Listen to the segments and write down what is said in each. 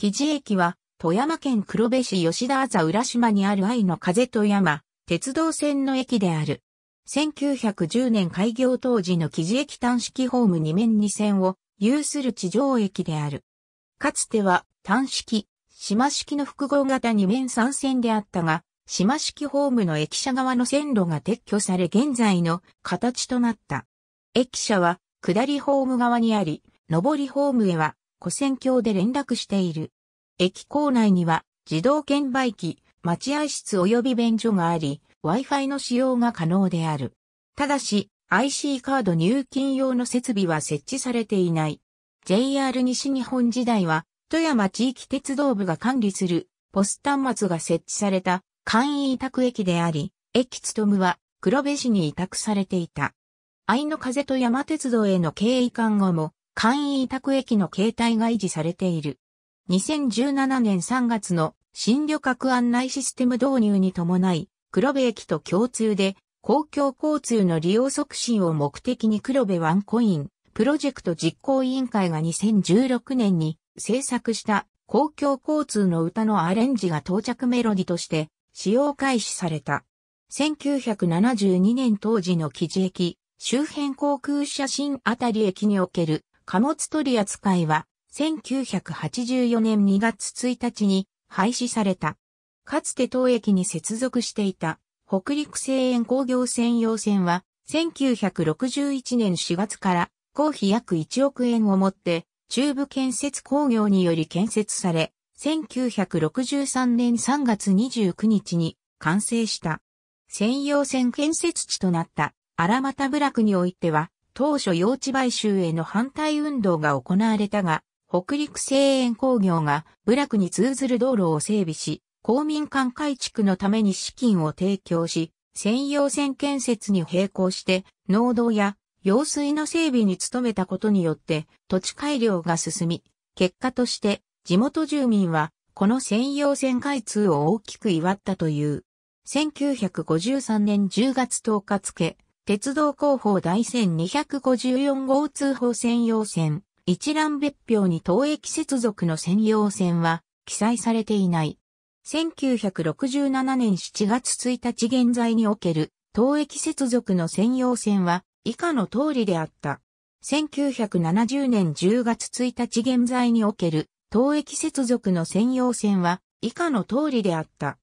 木地駅は、富山県黒部市吉田麻浦島にある愛の風富山、鉄道線の駅である。1910年開業当時の木地駅単式ホーム2面2線を有する地上駅である。かつては単式、島式の複合型2面3線であったが、島式ホームの駅舎側の線路が撤去され現在の形となった。駅舎は下りホーム側にあり、上りホームへは古線橋で連絡している。駅構内には自動券売機、待合室及び便所があり、Wi-Fi の使用が可能である。ただし、IC カード入金用の設備は設置されていない。JR 西日本時代は、富山地域鉄道部が管理する、ポス端末が設置された、簡易委託駅であり、駅務は、黒部市に委託されていた。愛の風と山鉄道への経営感後も、簡易委託駅の形態が維持されている。2017年3月の新旅客案内システム導入に伴い、黒部駅と共通で公共交通の利用促進を目的に黒部ワンコインプロジェクト実行委員会が2016年に制作した公共交通の歌のアレンジが到着メロディとして使用開始された。1972年当時の記事駅、周辺航空写真あたり駅における貨物取扱いは、1984年2月1日に廃止された。かつて当駅に接続していた北陸西園工業専用線は1961年4月から公費約1億円をもって中部建設工業により建設され1963年3月29日に完成した。専用線建設地となった荒俣部落においては当初用地買収への反対運動が行われたが、北陸製塩工業が部落に通ずる道路を整備し、公民館改築のために資金を提供し、専用線建設に並行して、農道や用水の整備に努めたことによって土地改良が進み、結果として地元住民はこの専用線開通を大きく祝ったという。1953年10月10日付、鉄道広報第1254号通報専用線、一覧別表に当駅接続の専用線は記載されていない。1967年7月1日現在における当駅接続の専用線は以下の通りであった。1970年10月1日現在における当駅接続の専用線は以下の通りであった。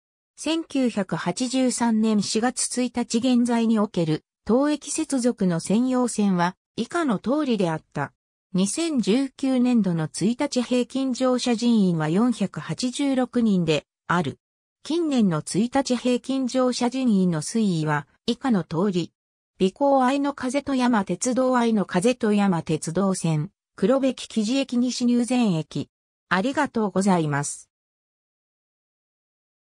1983年4月1日現在における東駅接続の専用線は以下の通りであった。2019年度の1日平均乗車人員は486人である。近年の1日平均乗車人員の推移は以下の通り。美光愛の風と山鉄道愛の風と山鉄道線、黒べき記事駅西入善駅。ありがとうございます。